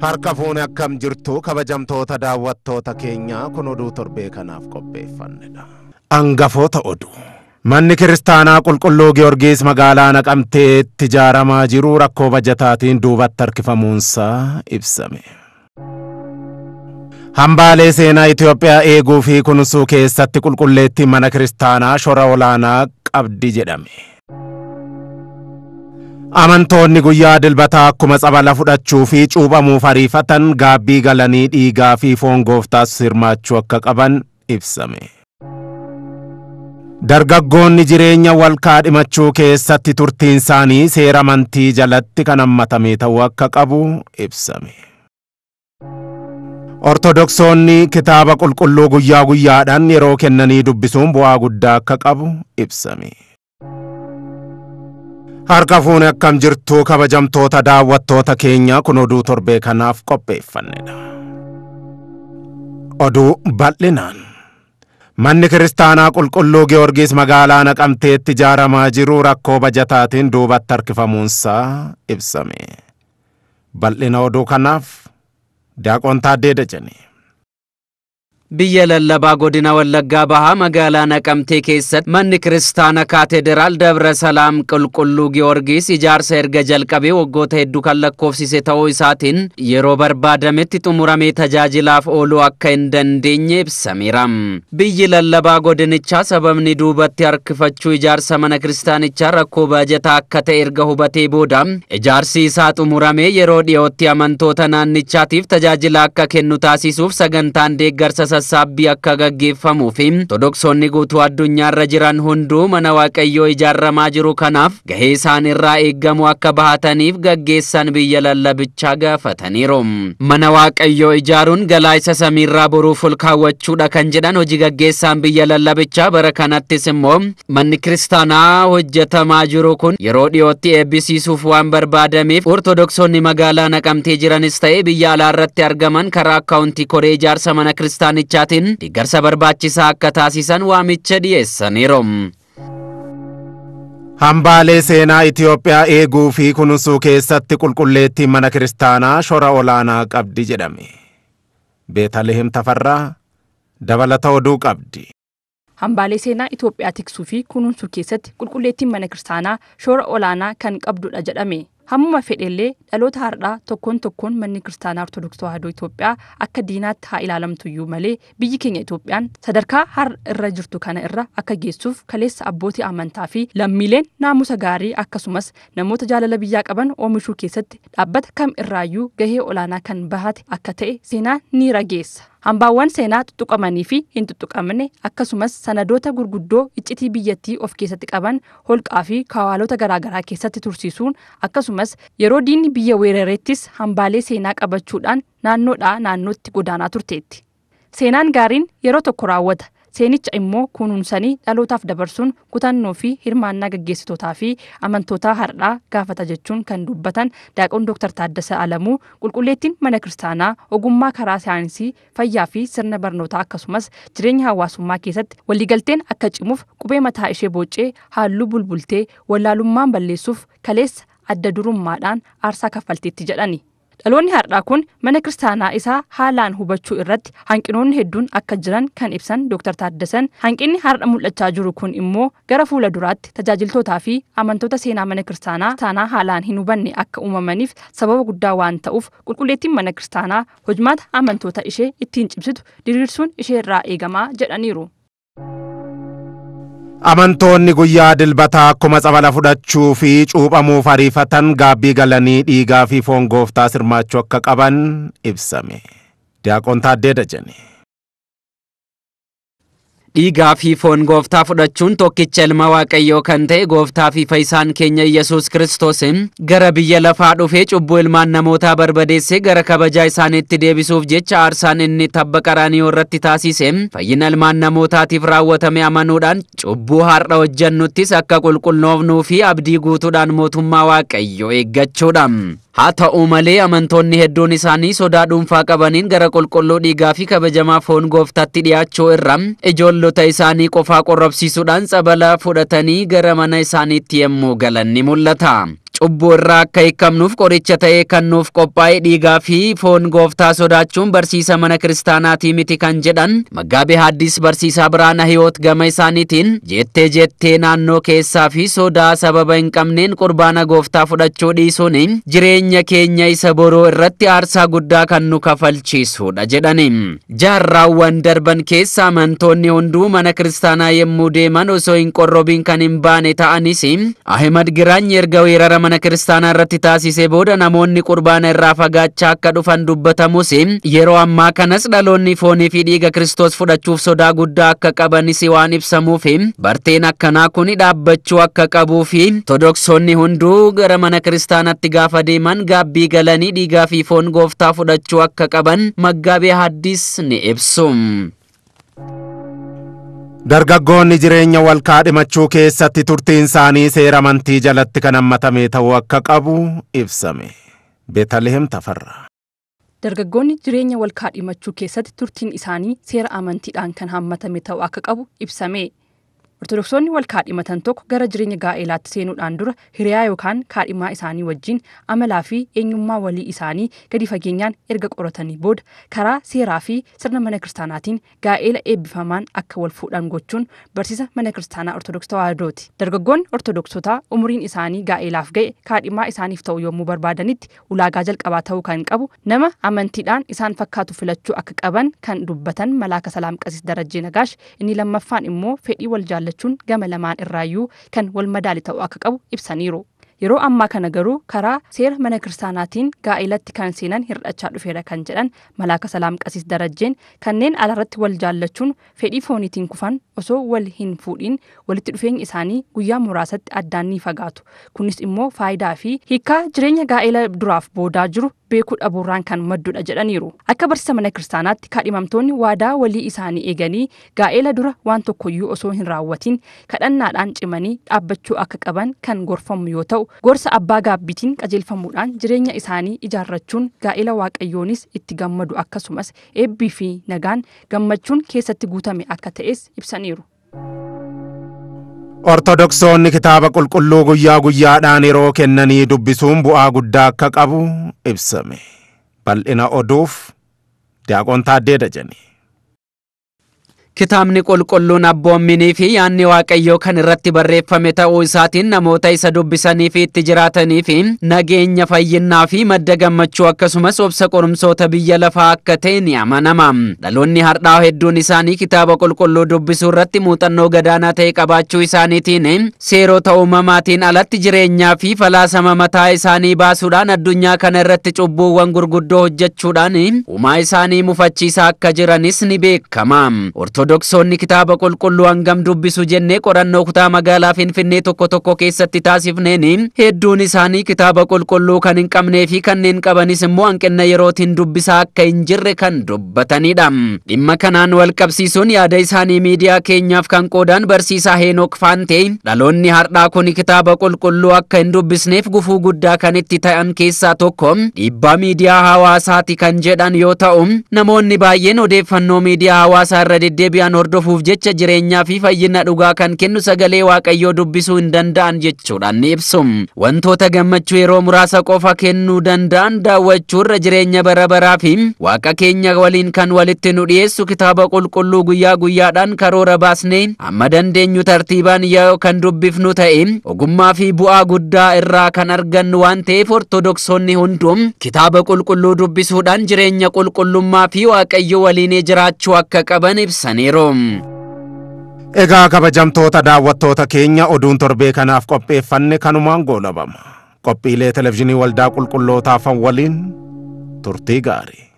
harka fuuni akkam jirtu kabajamtoota daawwattoota keenyaa kun oduu torbee kanaaf qopheeffannedha. Angafoota oduu. Manni kiristaanaa qulqulluu Giyoorgiis magaalaa naqamteetti ijaaramaa jiru rakkoo bajataatiin duubatti harkifamuunsaa ibsame. Hambaalee seenaa Itoophiyaa eeguu fi kunuunsuu keessatti qulqulleettiin mana kiristaanaa shora olaanaa qabdi jedhame. Amantoonni guyyaa dilbataa akkuma tsabala fudhachuu fi cuuphamuuf hariifatan gaabbii galanii dhiigaa fi foon gooftaas hirmaachuu akka qaban ibsame. Dargaggoonni jireenya wal kaadhimachuu keessatti turtiin isaanii seera amantii jalatti kan hammatame ta'uu akka qabu ibsame. Ortodoksoonni kitaaba qulqulluu guyyaa guyyaadhaan yeroo kennanii dubbisuun bu'aa guddaa akka qabu ibsame. Harka fuune akkam jirtu kabajamtoota daawwattoota keenyaa kun oduu torbee kanaaf dha Oduu bal'inaan. Manni kiristaanaa qulqulluu Giyoorgiis magaalaa Naqamteetti ijaaramaa jiru rakkoo bajataatiin duubatti harkifamuunsaa ibsame. Bal'ina oduu kanaaf Daaqoon Taaddeedha jenee. Biyya lallabaa godina Wallaggaa Bahaa magaalaa Naqamtee keessatti manni kiristaana kaatediraal Dabra Salaam Qulqulluu Giyoorgiis ijaarsa erga jalqabee waggoota hedduu kan lakkoofsise ta'uu isaatiin yeroo barbaadametti xumuramee tajaajilaaf ooluu akka hin dandeenye ibsameera. Biyyi lallabaa godinichaa sababni duubatti harkifachuu ijaarsa mana kiristaanichaa rakkoo baajataa akka ta'e erga hubatee booda ijaarsi isaa xumuramee yeroo dhiyootti amantoota naannichaatiif tajaajila akka kennu taasisuuf sagantaan deeggarsa tassaabbii akka gaggeeffamuu fi ortodoksonni guutuu addunyaarra jiran hunduu mana waaqayyoo ijaaramaa jiru kanaaf gahee isaan irraa eeggamu akka bahataniif gaggeessan biyya lallabichaa gaafataniiru. Mana waaqayyoo ijaaruun galaa isa samiirraa boruuf ol kaawwachuudha kan jedhan hojii gaggeessaan biyya lallabichaa bara kanattis immoo manni kiristaanaa hojjetamaa jiru kun yeroo dhiyootti eebbisiisuuf waan barbaadameef ortodoksoonni magaalaa naqamtee jiranis ta'ee biyya alaarratti argaman karaa akkaawuntii koree ijaarsa mana kiristaanichaa. barbaachisaa akka taasisan waamicha Hambaalee seenaa Itoophiyaa eeguu fi kunuunsuu keessatti qulqulleettiin mana kiristaanaa shora olaanaa qabdi jedhame. Beetalehem Tafarraa dabalata oduu qabdi. Hambaalee seenaa Itoophiyaa tiksuu fi kunuunsuu keessatti qulqulleettiin mana kiristaanaa shora olaanaa kan qabdudha jedhame. hammuma illee dhaloota har'aa tokkoon tokkoon manni kiristaanaa ortodoksii aadoo Itoophiyaa akka diinaatti haa ilaalamtu iyyuu malee biyyi keenya Itoophiyaan sadarkaa har'a irra jirtu kana irra akka geessuuf kaleessa abbootii amantaa fi lammiileen naamusa gaarii akkasumas namoota jaalala biyyaa qaban oomishuu keessatti dhaabbata kam irraayyuu gahee olaanaa kan bahate akka ta'e seenaan ni rageessa. hambaawwan seenaa tuttuqamanii fi hin tuttuqamne akkasumas sanadoota gurguddoo iccitii biyyattii of keessatti qaban holqaa fi kaawaalota garaagaraa keessatti tursiisuun akkasumas yeroo diinni biyya weerareettis hambaalee seenaa qabachuudhaan naannoodhaa naannootti godaanaa turteetti. Seenaan gaariin yeroo tokko raawwata. seenicha immoo kunuunsanii dhalootaaf dabarsuun kutannoo fi hirmaannaa gaggeessitootaa fi amantoota har'aa gaafata jechuun kan dubbatan daaqoon Dr. Taaddasaa Alamuu qulqulleettiin mana kiristaanaa ogummaa karaa saayinsii fayyaa fi sirna barnootaa akkasumas jireenya hawaasummaa keessatti waliigalteen akka cimuuf qubee mataa ishee booccee halluu bulbultee wallaalummaan balleessuuf kaleessa adda durummaadhaan aarsaa kaffalteetti jedhani. Dhaloonni har'aa kun mana kiristaanaa isaa haalaan hubachuu irratti hanqinoonni hedduun akka jiran kan ibsan Dr. Taaddasan hanqinni har'a mul'achaa jiru kun immoo gara fuula duraatti tajaajiltootaa fi amantoota seenaa mana kiristaanaa haalaan hin hubanne akka uumamaniif sababa guddaa waan ta'uuf qulqulleettiin mana kiristaanaa hojmaata amantoota ishee ittiin cibsitu diriirsuun ishee irraa eegamaa jedhaniiru. Amantoonni guyyaa dilbataa akkuma cabala fudhachuu fi cuuphamuuf ariifatan gaabbii galanii dhiigaa fi foon gooftaa sirmaachuu akka qaban ibsame. Diyaaqoon Taaddee Dajane Dhiigaa fi foon gooftaa fudhachuun tokkicha ilma waaqayyoo kan ta'e gooftaa fi faayisaan keenya Yesuus Kiristoosin gara biyya lafaa dhufee cubbuu ilmaan namootaa barbadeessee gara kabajaa isaaniitti deebisuuf jecha aarsaan inni tabba qaraanii irratti taasise fayyina ilmaan namootaatiif raawwatame amanuudhaan cubbuu har'a hojjannuttis akka qulqulloofnuu fi abdii guutuudhaan mootummaa waaqayyoo eeggachuudha. haa ta'u malee amantoonni hedduun isaanii sodaa dhuunfaa qabaniin gara qulqulluu dhiigaa fi kabajamaa foon gooftatti dhiyaachuu irra ijoollota isaanii qofaa qorrabsiisuudhaan cabalaa fudhatanii gara mana isaaniitti yemmuu galan ni mul'ata. cubbuu irraa akka hiikamnuuf qoricha ta'ee nuuf qophaa'e dhiigaa fi foon gooftaa sodaachuun barsiisa mana kiristaanaatii miti kan jedhan maggaabe haaddis barsiisaa biraana hiyoot gama isaaniitiin jettee jettee naannoo keessaa fi sodaa sababa hin qabneen qurbaana gooftaa fudhachuu dhiisuun jireenya keenya isa boroo irratti aarsaa guddaa kan nu kafalchiisudha jedhani. Jaarraawwan darban keessa amantoonni hunduu mana kiristaanaa yemmuu deeman osoo hin qorrobiin kan hin baane ta'anis Ahimad Giraanyi erga weerarama mana kiristaanaa irratti taasisee booda namoonni qurbaana irraa fagaachaa akka dhufan dubbatamus yeroo ammaa kanas dhaloonni foonii fi dhiiga kiristoos fudhachuuf sodaa guddaa akka qabanis waan ibsamuuf barteen akkanaa kun dhaabbachuu akka qabuu fi todoksoonni hunduu gara mana kiristaanaatti gaafa deeman gaabbii galanii dhiigaa fi foon gooftaa fudhachuu akka qaban maggaabee haddis ni ibsu. Dargaggoonni jireenya wal kaadhimachuu keessatti turtiin isaanii seera amantii jalatti kan hammatame ta'uu akka qabu ibsame. Beetalehem Tafarraa. Dargaggoonni jireenya wal dhimachuu keessatti turtiin isaanii seera amantiidhaan kan hammatame ta'uu akka qabu ibsame. Ortodoksonni wal kaadhimatan tokko gara jireenya gaa'elaatti seenuudhaan dura hiriyaa yookaan kaadhimaa isaanii wajjin amalaa fi eenyummaa walii isaanii gadi fageenyaan erga qoratanii booda karaa seeraa fi sirna mana kiristaanaatiin gaa'ela eebbifamaan akka wal fuudhan gochuun barsiisa mana kiristaanaa Ortodoks Tawaahidooti. Dargaggoonni Ortodoksotaa umriin isaanii gaa'elaaf ga'e kaadhimaa isaaniif ta'u yommuu barbaadanitti ulaagaa jalqabaa ta'uu kan qabu nama amantiidhaan isaan fakkaatu filachuu akka qaban kan dubbatan Malaaka Salaam Qasiis Darajjee Nagaash mallachuun gama lamaan irraayyuu kan wal madaali akka qabu ibsaniiru. Yeroo ammaa kana garuu karaa seera mana kiristaanaatiin gaa'ilatti kan seenan hir'achaa dhufeera kan jedhan Malaaka Salaam Qasiis Darajjeen kanneen alarratti wal jaallachuun fedhii fooniitiin kufan osoo wal hin fuudhiin walitti dhufeenyi isaanii guyyaa muraasatti addaan ni fagaatu. Kunis immoo faayidaa fi hiikkaa jireenya gaa'ila duraaf boodaa jiru beekuu dhabuurraan kan maddudha jedhaniiru. Akka barsiisa mana kiristaanaatti kaadhimamtoonni waadaa walii isaanii eeganii gaa'ela dura waan tokkoyyuu osoo hin raawwatiin kadhannaadhaan cimanii dhaabbachuu akka qaban kan gorfamu yoo ta'u gorsa abbaa gaabbitiin qajeelfamuudhaan jireenya isaanii ijaarrachuun gaa'ela waaqayyoonis itti gammadu akkasumas eebbii fi nagaan gammachuun keessatti guutame akka ta'es ibsaniiru. ortodoksoonni kitaaba qulqulluu guyyaa guyyaadhaan yeroo kennanii dubbisuun bu'aa guddaa akka qabu ibsame. Bal'ina oduuf Daaqoon Taaddee Dajanii. Kitaabni qulqulluun abboominii fi yaadni waaqayyoo kan irratti barreeffame ta'uu isaatiin namoota isa dubbisanii fi itti jiraatanii fi nageenya fayyinaa fi madda gammachuu akkasumas obsa qorumsoota biyya lafaa akka ta'e ni amanama. Dhaloonni har'aa hedduun isaanii kitaaba qulqulluu dubbisuu irratti muuxannoo gadaanaa ta'e qabaachuu isaaniitiin seerota uumamaatiin alatti jireenyaa fi falaasama mataa isaanii baasuudhaan addunyaa kana irratti cubbuuwwan gurguddoo hojjechuudhaan uumaa isaanii mufachiisaa akka jiranis ni beekama. Ortodoksoonni kitaaba qulqulluu hangam dubbisu jennee qorannoo kutaa magaalaa Finfinnee tokko tokko keessatti taasifneen hedduun isaanii kitaaba qulqulluu kan hin qabnee fi kanneen qabanis immoo hanqinna yerootiin dubbisaa akka hin jirre kan dubbatanidha. Dhimma kanaan wal qabsiisuun yaada isaanii miidiyaa keenyaaf kan qoodan barsiisaa Heenok Faantee dhaloonni har'aa kun kitaaba qulqulluu akka hin dubbisneef gufuu guddaa kan itti ta'an keessaa tokko dhiibbaa miidiyaa hawaasaati kan jedhan yoo ta'u namoonni baay'een odeeffannoo miidiyaa hawaasaa irra deddeebi'an. Sababiyan hordofuuf jecha jireenyaa fi fayyina dhugaa kan kennu sagalee waaqayyoo dubbisuu hin danda'an jechuudhaan ni ibsum. Wantoota gammachuu yeroo muraasa qofa kennuu danda'an daawwachuurra jireenya bara baraa fi waaqa keenya waliin kan walitti nu dhiyeessu kitaaba qulqulluu guyyaa guyyaadhaan karoora baasnee amma dandeenyu tartiibaan yoo kan dubbifnu ta'e ogummaa fi bu'aa guddaa irraa kan argannu waan ta'eef ortodoksoonni hundum kitaaba qulqulluu dubbisuudhaan jireenya qulqullummaa fi waaqayyo waliinii jiraachuu akka qaban ibsaniiru. Egaa kabajamtoota daawwattoota keenya oduun torbee kanaaf qopheeffanne kanumaan goolabama. Qophiilee televezyiinii waldaa qulqullootaafan waliin turtii gaarii.